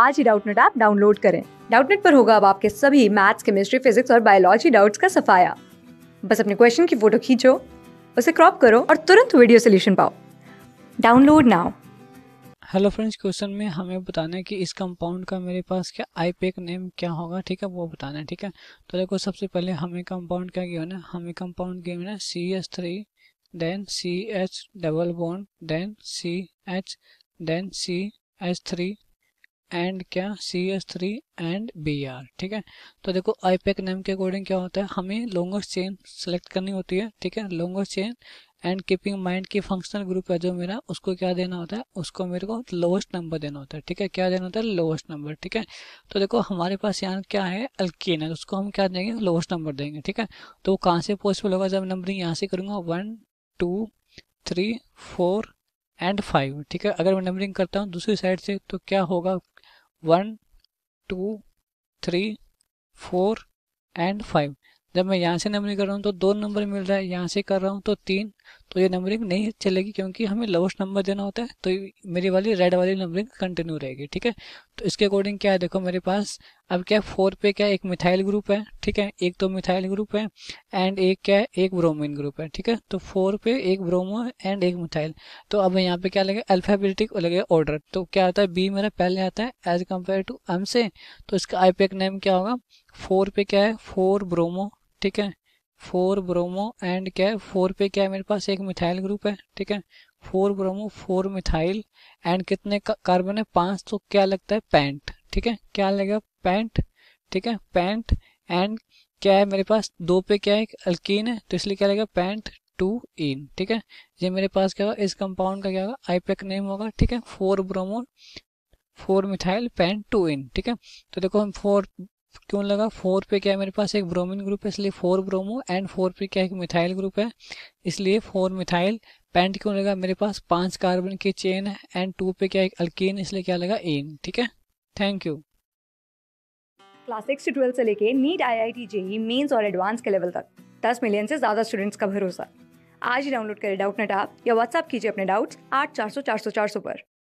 आज ही Doubtnut app download करें डाउटनेट पर होगा अब आपके सभी मैथ्स केमिस्ट्री फिजिक्स और बायोलॉजी डाउट्स का सफाया बस अपने क्वेश्चन की फोटो खींचो उसे क्रॉप करो और तुरंत वीडियो सोल्यूशन पाओ download now hello friends question में हमें बताना है कि इस कंपाउंड का मेरे पास क्या आईपेक नेम क्या होगा ठीक है वो बताना है ठीक है तो देखो सबसे पहले हमें कंपाउंड क्या गिवन है हमें कंपाउंड गिवन है C S three then C H double bond then C H then C H three and क्या C S three and B R ठीक है तो देखो आई पैक नेम के अकॉर्डिंग क्या होता है हमें लॉन्गेस्ट चेन सेलेक्ट करनी होती है ठीक है longest chain and keeping mind की फंक्शनल ग्रुप है जो मेरा उसको क्या देना होता है उसको मेरे को लोवेस्ट नंबर देना होता है ठीक है क्या देना होता है लोवेस्ट नंबर ठीक है तो देखो हमारे पास यहाँ क्या है अल्किन है उसको हम क्या देंगे लोवेस्ट नंबर देंगे ठीक है तो कहाँ से पॉसिबल होगा जब नंबरिंग यहाँ से करूँगा one two three four and five ठीक है अगर मैं नंबरिंग करता हूँ दूसरी साइड से तो क्या होगा one two three four and five जब मैं यहाँ से नंबर कर रहा हूँ तो दो नंबर मिल रहा है यहाँ से कर रहा हूँ तो तीन तो ये नंबरिंग नहीं चलेगी क्योंकि हमें लवस्ट नंबर देना होता है तो मेरी वाली रेड वाली नंबरिंग कंटिन्यू रहेगी ठीक है तो इसके अकॉर्डिंग क्या है देखो मेरे पास अब क्या है फोर पे क्या एक मिथाइल ग्रुप है ठीक है एक तो मिथाइल ग्रुप है एंड एक क्या है एक ब्रोमिन ग्रुप है ठीक है तो फोर पे एक ब्रोमो एंड एक मिथाइल तो अब यहाँ पे क्या लगेगा अल्फाबेटिक लगेगा ऑर्डर तो क्या होता है बी मेरा पहले आता है एज कम्पेयर टू एम से तो इसका आईपेक नेम क्या होगा फोर पे क्या है फोर ब्रोमो ठीक है फोर ब्रोमो एंड क्या है फोर पे क्या है मेरे पास एक मिथाइल ग्रुप है ठीक है four bromo four methyl and कितने कार्बन है पांच तो क्या लगता है पैंट ठीक है क्या लगेगा पैंट ठीक है पैंट एंड क्या है मेरे पास दो पे क्या है अल्किन है तो इसलिए क्या लगेगा पैंट टू इन ठीक है ये मेरे पास क्या होगा इस कंपाउंड का क्या होगा आईपेक नेम होगा ठीक है four bromo four methyl pent two ene ठीक है तो देखो हम फोर क्यों लगा फोर पे क्या है मेरे पास एक ब्रोमिन ग्रुप है इसलिए फोर ब्रोमो एंड फोर पे क्या एक मिथाइल ग्रुप है इसलिए फोर मिथाइल पेंट क्यों लगा मेरे पास पांच कार्बन की चेन है एंड टू पे क्या एक अल्किन इसलिए क्या लगा एन ठीक है थैंक यू क्लास सिक्स से ट्वेल्थ से लेके NEET I I T JEE mains और एडवांस के लेवल तक दस मिलियन से ज़्यादा स्टूडेंट्स का भरोसा आज ही डाउनलोड करें डाउट नेट आप या व्हाट्सअप कीजिए अपने डाउट्स आठ चार सौ चार सौ चार सौ पर